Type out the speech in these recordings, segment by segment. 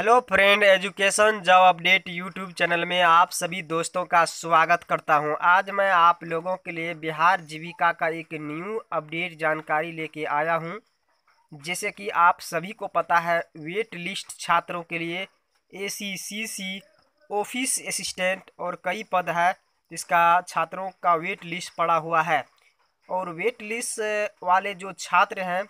hello friend education job update YouTube channel में आप सभी दोस्तों का स्वागत करता हूं आज मैं आप लोगों के लिए बिहार जीविका का एक न्यू अपडेट जानकारी लेके आया हूं जैसे कि आप सभी को पता है वेट लिस्ट छात्रों के लिए ए सी सी सी ऑफिस असिस्टेंट और कई पद है जिसका छात्रों का वेट लिस्ट पड़ा हुआ है और वेट लिस्ट वाले जो छात्र हैं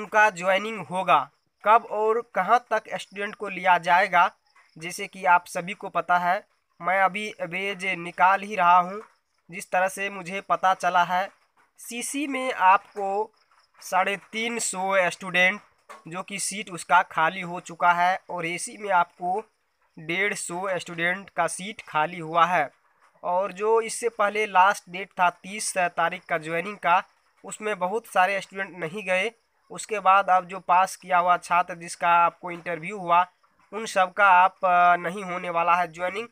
उनका ज्वाइनिंग होगा कब और कहां तक स्टूडेंट को लिया जाएगा जैसे कि आप सभी को पता है मैं अभी एवरेज निकाल ही रहा हूं जिस तरह से मुझे पता चला है सीसी में आपको साढ़े तीन सौ स्टूडेंट जो कि सीट उसका खाली हो चुका है और एसी में आपको डेढ़ सौ स्टूडेंट का सीट खाली हुआ है और जो इससे पहले लास्ट डेट था तीस तारीख का ज्वाइनिंग का उसमें बहुत सारे स्टूडेंट नहीं गए उसके बाद अब जो पास किया हुआ छात्र जिसका आपको इंटरव्यू हुआ उन सब का आप नहीं होने वाला है ज्वाइनिंग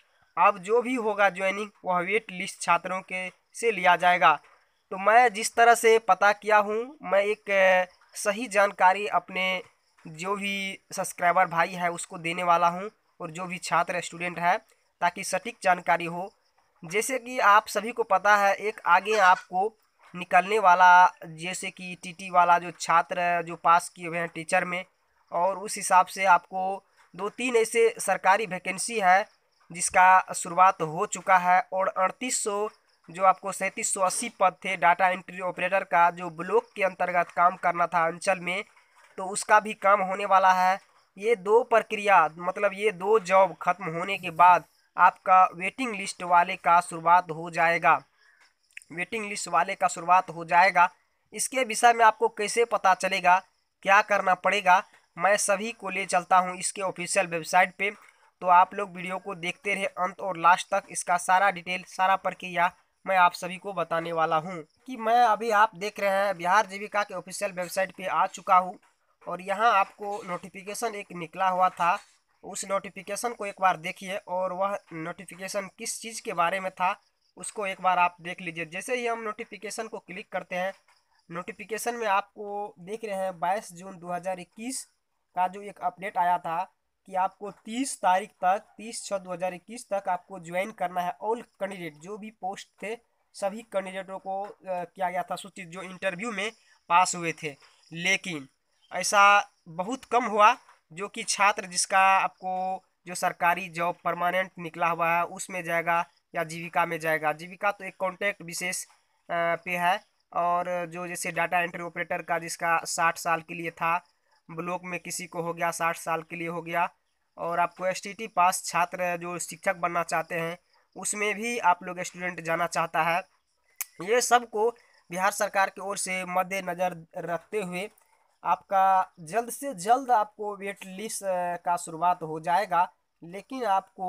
अब जो भी होगा ज्वाइनिंग वह वेट लिस्ट छात्रों के से लिया जाएगा तो मैं जिस तरह से पता किया हूँ मैं एक सही जानकारी अपने जो भी सब्सक्राइबर भाई है उसको देने वाला हूँ और जो भी छात्र स्टूडेंट है ताकि सटीक जानकारी हो जैसे कि आप सभी को पता है एक आगे आपको निकलने वाला जैसे कि टीटी वाला जो छात्र जो पास किए हुए हैं टीचर में और उस हिसाब से आपको दो तीन ऐसे सरकारी वैकेंसी है जिसका शुरुआत हो चुका है और अड़तीस जो आपको सैंतीस सौ अस्सी पद थे डाटा एंट्री ऑपरेटर का जो ब्लॉक के अंतर्गत काम करना था अंचल में तो उसका भी काम होने वाला है ये दो प्रक्रिया मतलब ये दो जॉब खत्म होने के बाद आपका वेटिंग लिस्ट वाले का शुरुआत हो जाएगा वेटिंग लिस्ट वाले का शुरुआत हो जाएगा इसके विषय में आपको कैसे पता चलेगा क्या करना पड़ेगा मैं सभी को ले चलता हूँ इसके ऑफिशियल वेबसाइट पे तो आप लोग वीडियो को देखते रहे अंत और लास्ट तक इसका सारा डिटेल सारा प्रक्रिया मैं आप सभी को बताने वाला हूँ कि मैं अभी आप देख रहे हैं बिहार जीविका के ऑफिशियल वेबसाइट पे आ चुका हूँ और यहाँ आपको नोटिफिकेशन एक निकला हुआ था उस नोटिफिकेशन को एक बार देखिए और वह नोटिफिकेशन किस चीज़ के बारे में था उसको एक बार आप देख लीजिए जैसे ही हम नोटिफिकेशन को क्लिक करते हैं नोटिफिकेशन में आपको देख रहे हैं बाईस जून 2021 का जो एक अपडेट आया था कि आपको 30 तारीख तक 30 छः 2021 तक आपको ज्वाइन करना है ऑल कैंडिडेट जो भी पोस्ट थे सभी कैंडिडेटों को किया गया था सूचित जो इंटरव्यू में पास हुए थे लेकिन ऐसा बहुत कम हुआ जो कि छात्र जिसका आपको जो सरकारी जॉब परमानेंट निकला हुआ है उसमें जाएगा या जीविका में जाएगा जीविका तो एक कॉन्ट्रैक्ट विशेष पे है और जो जैसे डाटा एंट्री ऑपरेटर का जिसका साठ साल के लिए था ब्लॉक में किसी को हो गया साठ साल के लिए हो गया और आपको एस पास छात्र जो शिक्षक बनना चाहते हैं उसमें भी आप लोग स्टूडेंट जाना चाहता है ये सब को बिहार सरकार की ओर से मद्देनज़र रखते हुए आपका जल्द से जल्द आपको वेट लिस्ट का शुरुआत हो जाएगा लेकिन आपको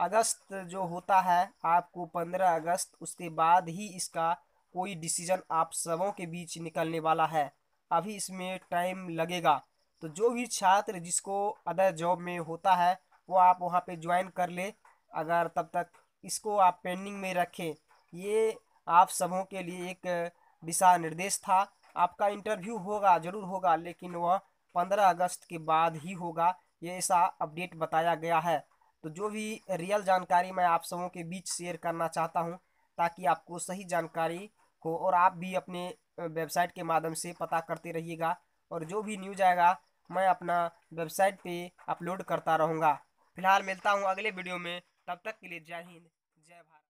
अगस्त जो होता है आपको पंद्रह अगस्त उसके बाद ही इसका कोई डिसीजन आप सबों के बीच निकलने वाला है अभी इसमें टाइम लगेगा तो जो भी छात्र जिसको अदर जॉब में होता है वो आप वहाँ पे ज्वाइन कर ले अगर तब तक इसको आप पेंडिंग में रखें ये आप सबों के लिए एक दिशा निर्देश था आपका इंटरव्यू होगा ज़रूर होगा लेकिन वह पंद्रह अगस्त के बाद ही होगा ये ऐसा अपडेट बताया गया है तो जो भी रियल जानकारी मैं आप सबों के बीच शेयर करना चाहता हूँ ताकि आपको सही जानकारी हो और आप भी अपने वेबसाइट के माध्यम से पता करते रहिएगा और जो भी न्यूज आएगा मैं अपना वेबसाइट पे अपलोड करता रहूँगा फिलहाल मिलता हूँ अगले वीडियो में तब तक के लिए जय हिंद जय भारत